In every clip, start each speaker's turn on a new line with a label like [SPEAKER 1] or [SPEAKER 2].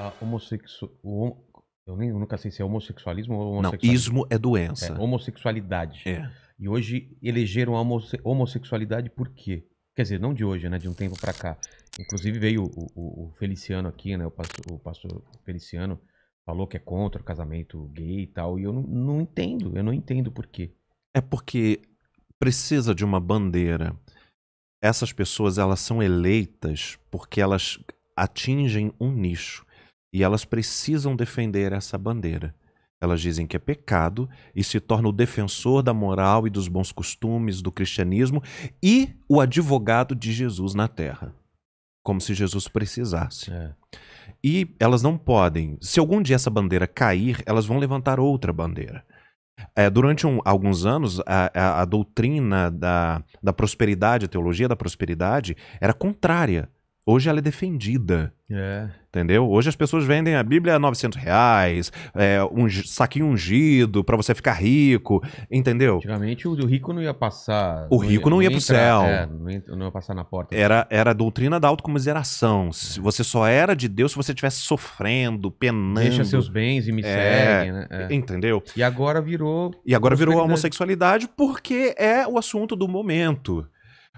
[SPEAKER 1] a Eu nem, eu nunca sei se é homossexualismo ou homossexualismo. Não, ismo é doença. É, homossexualidade. É. E hoje elegeram a homosse... homossexualidade por quê? Quer dizer, não de hoje, né? De um tempo para cá. Inclusive veio o, o, o, Feliciano aqui, né? O pastor, o pastor Feliciano falou que é contra
[SPEAKER 2] o casamento gay e
[SPEAKER 1] tal. E eu não entendo,
[SPEAKER 2] eu não entendo por quê. É porque precisa de uma bandeira. Essas pessoas, elas são eleitas porque elas atingem um nicho. E elas precisam defender essa bandeira. Elas dizem que é pecado e se torna o defensor da moral e dos bons costumes do cristianismo e o advogado de Jesus na terra. Como se Jesus precisasse. É. E elas não podem. Se algum dia essa bandeira cair, elas vão levantar outra bandeira. É, durante um, alguns anos, a, a, a doutrina da, da prosperidade, a teologia da prosperidade, era contrária Hoje ela é defendida. É. Entendeu? Hoje as pessoas vendem a Bíblia a 900 reais, é, um saquinho ungido para você ficar rico, entendeu? Antigamente o, rico não ia
[SPEAKER 1] passar. O rico não, ia, é, não ia, pro céu. É, não, ia, passar na porta.
[SPEAKER 2] Era, era a doutrina da autocomiseração. É. Você só era de Deus se você estivesse sofrendo, penando. Deixa seus bens e me é, segue, né? É. Entendeu? E agora virou. E agora virou a homossexualidade porque é o assunto do momento.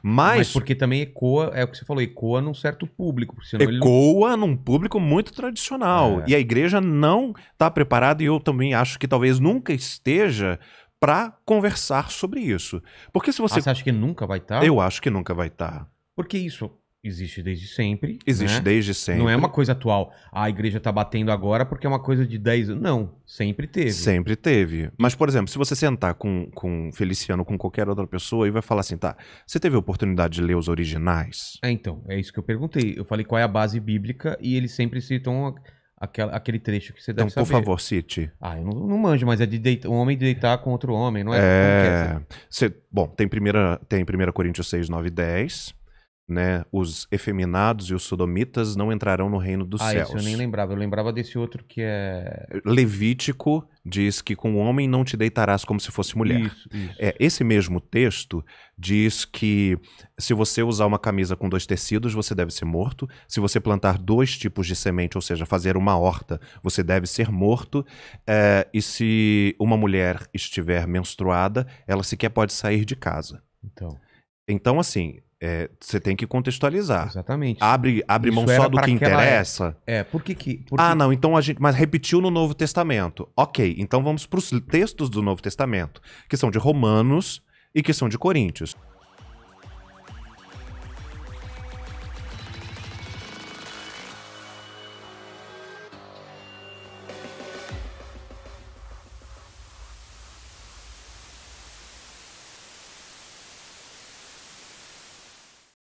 [SPEAKER 2] Mas, Mas, porque também ecoa, é o que você falou, ecoa num certo público. ecoa num público muito tradicional. É. E a igreja não está preparada, e eu também acho que talvez nunca esteja, para conversar sobre isso. Porque se você. Ah, você acha que nunca vai estar? Tá? Eu acho que nunca vai estar. Tá. Porque isso, Existe desde sempre.
[SPEAKER 1] Existe né? desde sempre. Não é uma coisa atual. Ah, a igreja está batendo agora porque é uma coisa de 10 anos. Não,
[SPEAKER 2] sempre teve. Sempre teve. Mas, por exemplo, se você sentar com, com Feliciano, com qualquer outra pessoa, e vai falar assim, tá, você teve a oportunidade de ler os originais? É, então, é isso que eu perguntei.
[SPEAKER 1] Eu falei qual é a base bíblica e eles sempre citam aquela, aquele trecho que você então, deve então, saber. Então, por favor, cite. Ah, eu não, não manjo, mas é de deita, um homem deitar com outro homem, não é? É. Não é,
[SPEAKER 2] você... Bom, tem 1 primeira, tem primeira Coríntios 6, 9 e 10 né? Os efeminados e os sodomitas não entrarão no reino dos ah, céus. Isso eu nem lembrava. Eu lembrava desse outro que é. Levítico diz que com o homem não te deitarás como se fosse mulher. Isso, isso. É, esse mesmo texto diz que se você usar uma camisa com dois tecidos, você deve ser morto. Se você plantar dois tipos de semente, ou seja, fazer uma horta, você deve ser morto. É, e se uma mulher estiver menstruada, ela sequer pode sair de casa. Então. Então, assim, é, você tem que contextualizar. Exatamente. Abre, abre mão só do que interessa. É, é por que que... Por ah, que... não, então a gente... Mas repetiu no Novo Testamento. Ok, então vamos para os textos do Novo Testamento, que são de Romanos e que são de Coríntios.